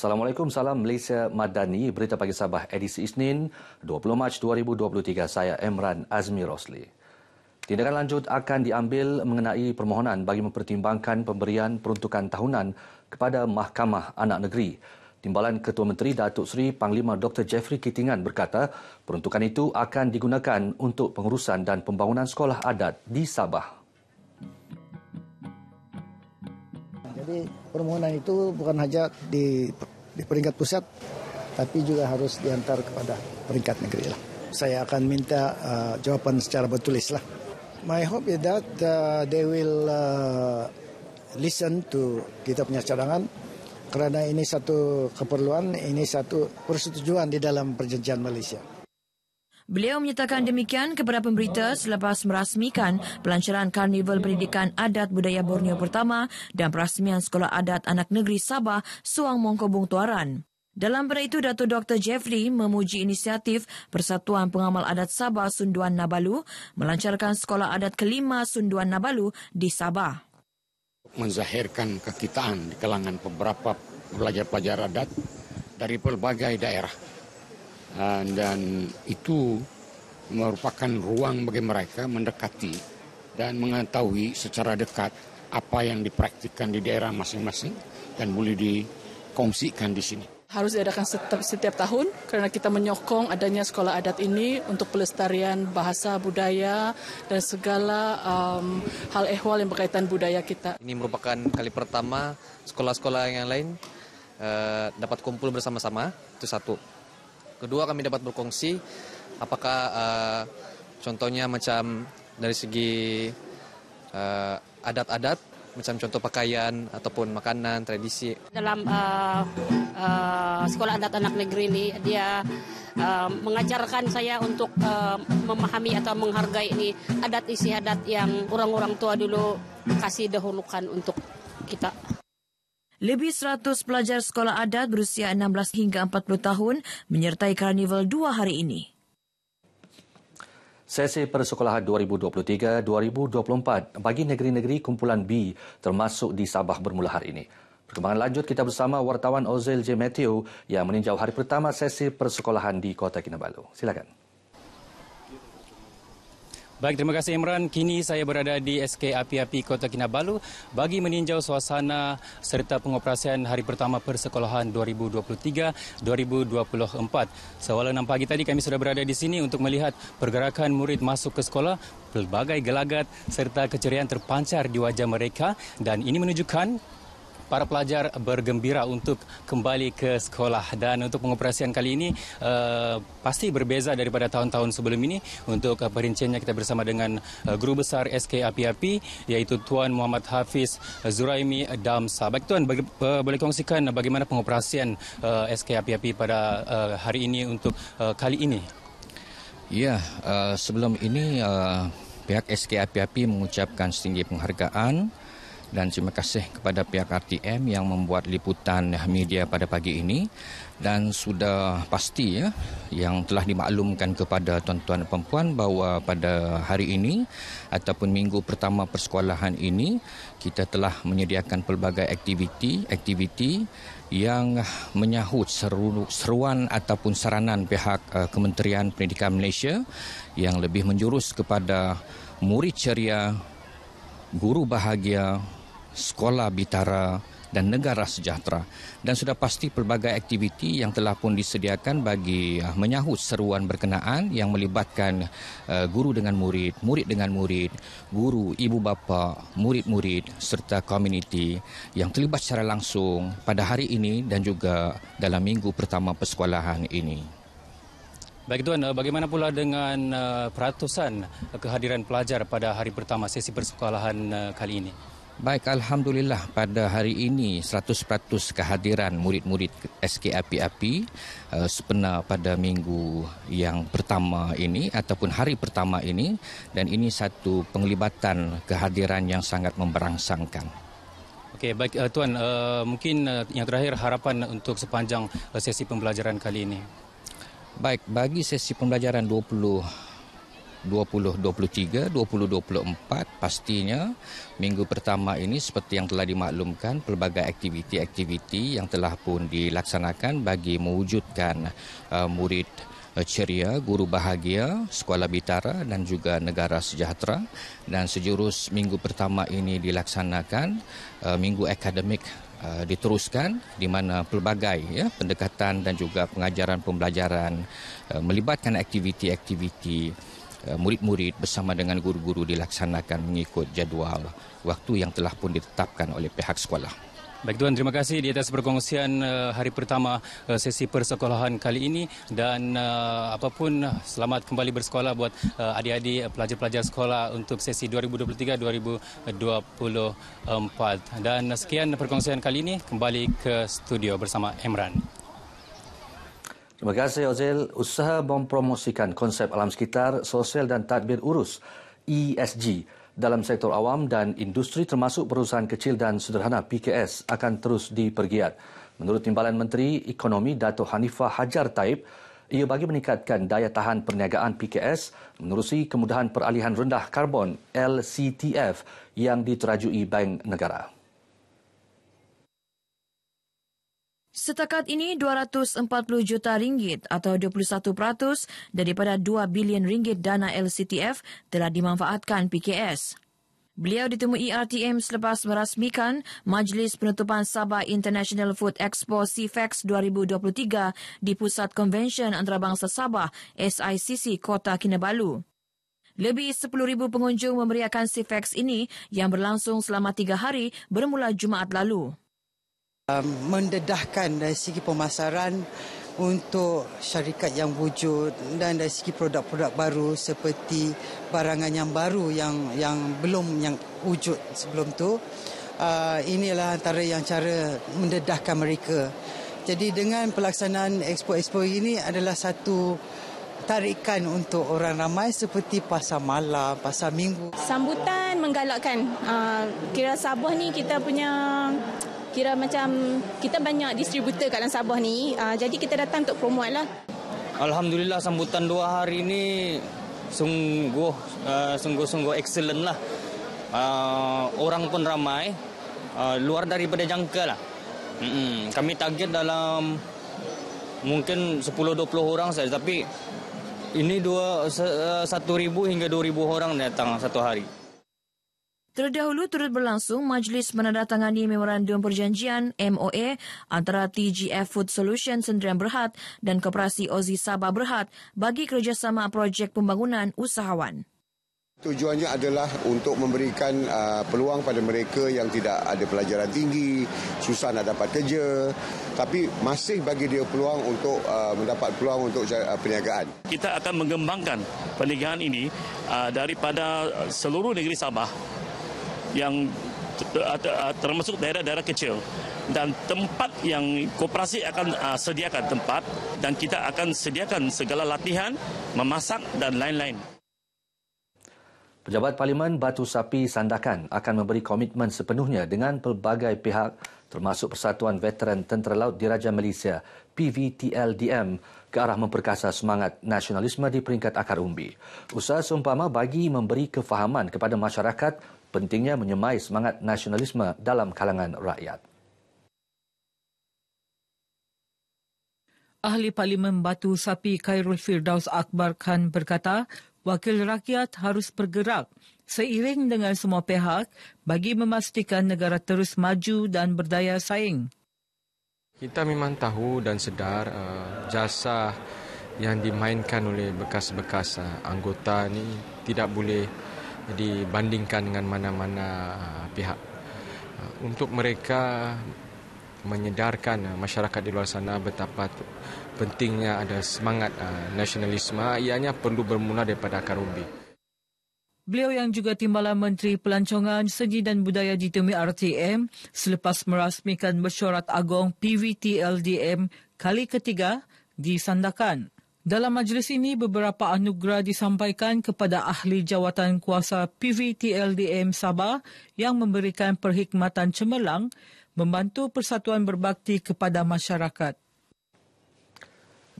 Assalamualaikum, salam Malaysia Madani. Berita pagi Sabah edisi Isnin 20 Mac 2023. Saya Emran Azmi Rosli. Tindakan lanjut akan diambil mengenai permohonan bagi mempertimbangkan pemberian peruntukan tahunan kepada Mahkamah Anak Negeri. Timbalan Ketua Menteri Datuk Seri Panglima Dr. Jeffrey Kitingan berkata, peruntukan itu akan digunakan untuk pengurusan dan pembangunan sekolah adat di Sabah. Jadi permohonan itu bukan hanya di, di peringkat pusat, tapi juga harus diantar kepada peringkat negeri lah. Saya akan minta uh, jawaban secara bertulis lah. My hope is that uh, they will uh, listen to kita punya cadangan karena ini satu keperluan, ini satu persetujuan di dalam perjanjian Malaysia. Beliau menyatakan demikian kepada pemberita selepas merasmikan pelancaran Karnival Pendidikan Adat Budaya Borneo pertama dan perasmian Sekolah Adat Anak Negeri Sabah Suang Mongkobung Tuaran. Dalam pada itu, Datuk Dr. Jeffrey memuji inisiatif Persatuan Pengamal Adat Sabah Sunduan Nabalu melancarkan Sekolah Adat Kelima Sunduan Nabalu di Sabah. Menzahirkan kekitaan di kalangan beberapa pelajar-pelajar adat dari pelbagai daerah. Ah, dan itu merupakan ruang bagi mereka mendekati dan mengetahui secara dekat apa yang dipraktikkan di daerah masing-masing dan boleh dikongsikan di sini. Harus diadakan setiap, setiap tahun karena kita menyokong adanya sekolah adat ini untuk pelestarian bahasa, budaya, dan segala um, hal ehwal yang berkaitan budaya kita. Ini merupakan kali pertama sekolah-sekolah yang lain uh, dapat kumpul bersama-sama, itu satu. Kedua kami dapat berkongsi apakah uh, contohnya macam dari segi adat eh, adat-adat macam contoh pakaian ataupun makanan tradisi dalam uh, uh, sekolah adat anak negeri ini dia uh, mengajarkan saya untuk uh, memahami atau menghargai ini adat isi adat yang orang-orang tua dulu kasih dahulukan untuk kita. Lebih 100 pelajar sekolah adat berusia 16 hingga 40 tahun menyertai karnival dua hari ini. Sesi Persekolahan 2023-2024 bagi negeri-negeri kumpulan B termasuk di Sabah bermula hari ini. Perkembangan lanjut kita bersama wartawan Ozel J. Matthew yang meninjau hari pertama sesi persekolahan di Kota Kinabalu. Silakan. Baik, terima kasih Imran. Kini saya berada di SK Api Api Kota Kinabalu bagi meninjau suasana serta pengoperasian hari pertama persekolahan 2023-2024. Sewalau enam pagi tadi kami sudah berada di sini untuk melihat pergerakan murid masuk ke sekolah pelbagai gelagat serta keceriaan terpancar di wajah mereka dan ini menunjukkan para pelajar bergembira untuk kembali ke sekolah dan untuk pengoperasian kali ini uh, pasti berbeza daripada tahun-tahun sebelum ini untuk uh, perinciannya kita bersama dengan uh, guru besar SK APRP iaitu Tuan Muhammad Hafiz Zuraimi Damsa. Baik Tuan baga- uh, eh, boleh kongsikan bagaimana pengoperasian uh, SK APRP pada uh, hari ini untuk uh, kali ini? Ya, uh, sebelum ini uh, pihak SK APRP mengucapkan setinggi penghargaan dan terima kasih kepada pihak RTM yang membuat liputan media pada pagi ini dan sudah pasti ya yang telah dimaklumkan kepada tuan-tuan dan puan-puan bahawa pada hari ini ataupun minggu pertama persekolahan ini kita telah menyediakan pelbagai aktiviti-aktiviti yang menyahut seru, seruan ataupun saranan pihak uh, Kementerian Pendidikan Malaysia yang lebih menjurus kepada murid ceria, guru bahagia Sekolah Bitara dan Negara Sejahtera dan sudah pasti pelbagai aktiviti yang telah pun disediakan bagi ah, menyahut seruan berkenaan yang melibatkan eh, guru dengan murid, murid dengan murid, guru, ibu bapa, murid-murid serta komuniti yang terlibat secara langsung pada hari ini dan juga dalam minggu pertama persekolahan ini. Baik tuan, eh, bagaimana pula dengan uh, peratusan kehadiran pelajar pada hari pertama sesi persekolahan kali ini? Baik, Alhamdulillah pada hari ini 100% kehadiran murid-murid SK Api-Api uh, sebenar pada minggu yang pertama ini ataupun hari pertama ini dan ini satu penglibatan kehadiran yang sangat memberangsangkan. Okey, baik uh, Tuan, uh, mungkin uh, yang terakhir harapan untuk sepanjang uh, sesi pembelajaran kali ini. Baik, bagi sesi pembelajaran 20 2023, 2024 pastinya minggu pertama ini seperti yang telah dimaklumkan pelbagai aktiviti-aktiviti yang telah pun dilaksanakan bagi mewujudkan uh, murid eh, ceria, guru bahagia, sekolah bitara dan juga negara sejahtera dan sejurus minggu pertama ini dilaksanakan uh, minggu akademik diteruskan di mana pelbagai ya, pendekatan dan juga pengajaran pembelajaran melibatkan aktiviti-aktiviti Eh, murid-murid bersama dengan guru-guru dilaksanakan mengikut jadual waktu yang telah pun ditetapkan oleh pihak sekolah. Baik tuan, terima kasih di atas perkongsian eh, hari pertama eh, sesi persekolahan kali ini dan apapun selamat kembali bersekolah buat adik-adik pelajar-pelajar sekolah untuk sesi 2023-2024. Dan sekian perkongsian kali ini, kembali ke studio bersama Emran. Terima kasih Ozil. Usaha mempromosikan konsep alam sekitar, sosial dan tadbir urus ESG dalam sektor awam dan industri termasuk perusahaan kecil dan sederhana PKS akan terus dipergiat. Menurut Timbalan Menteri Ekonomi Dato' Hanifah Hajar Taib, ia bagi meningkatkan daya tahan perniagaan PKS menerusi kemudahan peralihan rendah karbon LCTF yang diterajui Bank Negara. Setakat ini 240 juta ringgit atau 21% daripada 2 bilion ringgit dana LCTF telah dimanfaatkan PKS. Beliau ditemui RTM selepas merasmikan Majlis Penutupan Sabah International Food Expo CFEX 2023 di Pusat Convention Antarabangsa Sabah SICC Kota Kinabalu. Lebih 10,000 pengunjung memeriahkan CFEX ini yang berlangsung selama tiga hari bermula Jumaat lalu. Um, mendedahkan dari segi pemasaran untuk syarikat yang wujud dan dari segi produk-produk baru seperti barangan yang baru yang yang belum yang wujud sebelum tu uh, inilah antara yang cara mendedahkan mereka. Jadi dengan pelaksanaan expo-expo ini adalah satu tarikan untuk orang ramai seperti pasar malam, pasar minggu. Sambutan menggalakkan. Uh, kira Sabah ni kita punya kira macam kita banyak distributor kat dalam Sabah ni uh, jadi kita datang untuk promote lah Alhamdulillah sambutan dua hari ni sungguh ah, sungguh-sungguh excellent lah uh, orang pun ramai uh, luar daripada jangka lah Mm-mm. kami target dalam mungkin 10-20 orang saja tapi ini dua, 1,000 hingga 2,000 orang datang satu hari. Terdahulu turut berlangsung majlis menandatangani memorandum perjanjian MOA antara TGF Food Solutions Sendirian Berhad dan Koperasi Ozi Sabah Berhad bagi kerjasama projek pembangunan usahawan. Tujuannya adalah untuk memberikan uh, peluang pada mereka yang tidak ada pelajaran tinggi, susah nak dapat kerja, tapi masih bagi dia peluang untuk uh, mendapat peluang untuk uh, perniagaan. Kita akan mengembangkan perniagaan ini uh, daripada seluruh negeri Sabah yang eh, eh, eh, termasuk daerah-daerah kecil dan tempat yang koperasi akan uh, sediakan tempat dan kita akan sediakan segala latihan memasak dan lain-lain. Pejabat Parlimen Batu Sapi Sandakan akan memberi komitmen sepenuhnya dengan pelbagai pihak termasuk Persatuan Veteran Tentera Laut Diraja Malaysia PVTLDM ke arah memperkasa semangat nasionalisme di peringkat akar umbi. Usaha seumpama bagi memberi kefahaman kepada masyarakat pentingnya menyemai semangat nasionalisme dalam kalangan rakyat. Ahli Parlimen Batu Sapi Khairul Firdaus Akbar Khan berkata, wakil rakyat harus bergerak seiring dengan semua pihak bagi memastikan negara terus maju dan berdaya saing. Kita memang tahu dan sedar eh, jasa yang dimainkan oleh bekas-bekas eh, anggota ini tidak boleh dibandingkan dengan mana-mana ah, pihak. Ah, untuk mereka menyedarkan ah, masyarakat di luar sana betapa pentingnya ada semangat nasionalisme, ianya perlu bermula daripada akar umbi. Beliau yang juga timbalan Menteri Pelancongan Seni dan Budaya di Temi RTM selepas merasmikan mesyuarat agong PVTLDM kali ketiga disandakan. Dalam majlis ini, beberapa anugerah disampaikan kepada ahli jawatan kuasa PVTLDM Sabah yang memberikan perkhidmatan cemerlang membantu persatuan berbakti kepada masyarakat.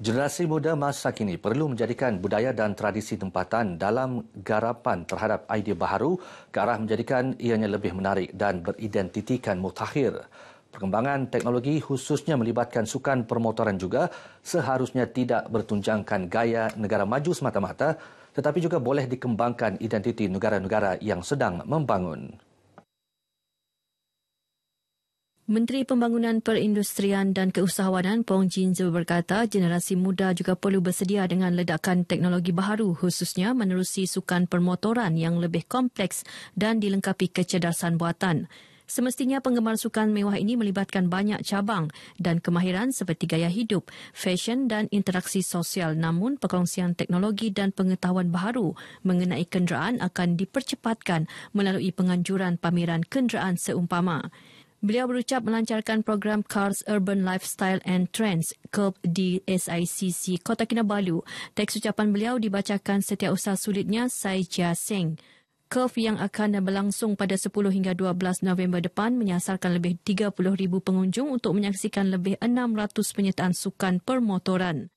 Generasi muda masa kini perlu menjadikan budaya dan tradisi tempatan dalam garapan terhadap idea baharu ke arah menjadikan ianya lebih menarik dan beridentitikan mutakhir. Perkembangan teknologi khususnya melibatkan sukan permotoran juga seharusnya tidak bertunjangkan gaya negara maju semata-mata tetapi juga boleh dikembangkan identiti negara-negara yang sedang membangun. Menteri Pembangunan Perindustrian dan Keusahawanan Pong Jin Zhu berkata generasi muda juga perlu bersedia dengan ledakan teknologi baharu khususnya menerusi sukan permotoran yang lebih kompleks dan dilengkapi kecerdasan buatan. Semestinya penggemar sukan mewah ini melibatkan banyak cabang dan kemahiran seperti gaya hidup, fashion dan interaksi sosial. Namun, perkongsian teknologi dan pengetahuan baru mengenai kenderaan akan dipercepatkan melalui penganjuran pameran kenderaan seumpama. Beliau berucap melancarkan program Cars Urban Lifestyle and Trends Club di SICC Kota Kinabalu. Teks ucapan beliau dibacakan setiausaha sulitnya Sai Jia Singh. Curve yang akan berlangsung pada 10 hingga 12 November depan menyasarkan lebih 30,000 pengunjung untuk menyaksikan lebih 600 penyertaan sukan permotoran.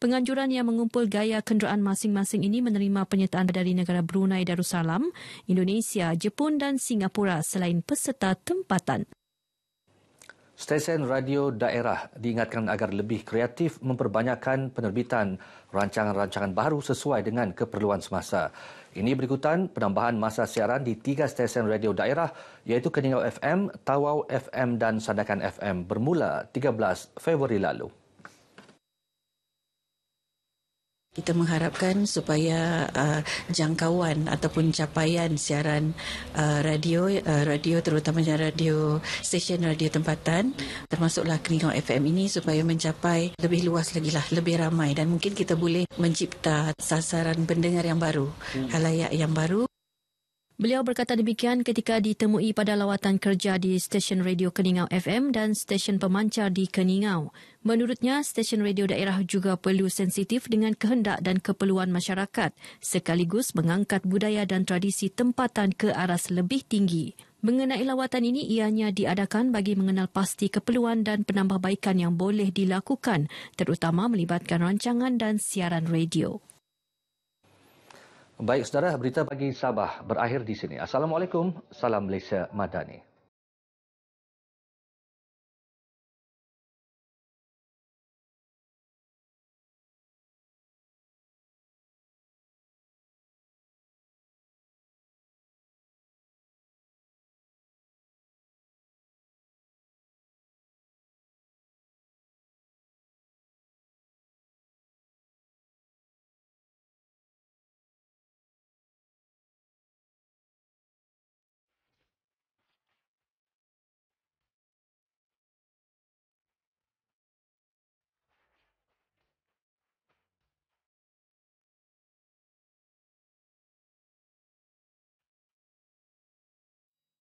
Penganjuran yang mengumpul gaya kenderaan masing-masing ini menerima penyertaan dari negara Brunei Darussalam, Indonesia, Jepun dan Singapura selain peserta tempatan. Stesen radio daerah diingatkan agar lebih kreatif memperbanyakkan penerbitan rancangan-rancangan baru sesuai dengan keperluan semasa. Ini berikutan penambahan masa siaran di tiga stesen radio daerah iaitu Keningau FM, Tawau FM dan Sandakan FM bermula 13 Februari lalu. Kita mengharapkan supaya uh, jangkauan ataupun capaian siaran uh, radio, uh, radio terutamanya radio stesen radio tempatan, termasuklah Keringau FM ini supaya mencapai lebih luas lagi lah, lebih ramai dan mungkin kita boleh mencipta sasaran pendengar yang baru, hmm. halayak yang baru. Beliau berkata demikian ketika ditemui pada lawatan kerja di stesen radio Keningau FM dan stesen pemancar di Keningau. Menurutnya, stesen radio daerah juga perlu sensitif dengan kehendak dan keperluan masyarakat sekaligus mengangkat budaya dan tradisi tempatan ke aras lebih tinggi. Mengenai lawatan ini, ianya diadakan bagi mengenal pasti keperluan dan penambahbaikan yang boleh dilakukan, terutama melibatkan rancangan dan siaran radio. Baik saudara, berita bagi Sabah berakhir di sini. Assalamualaikum, salam Malaysia Madani.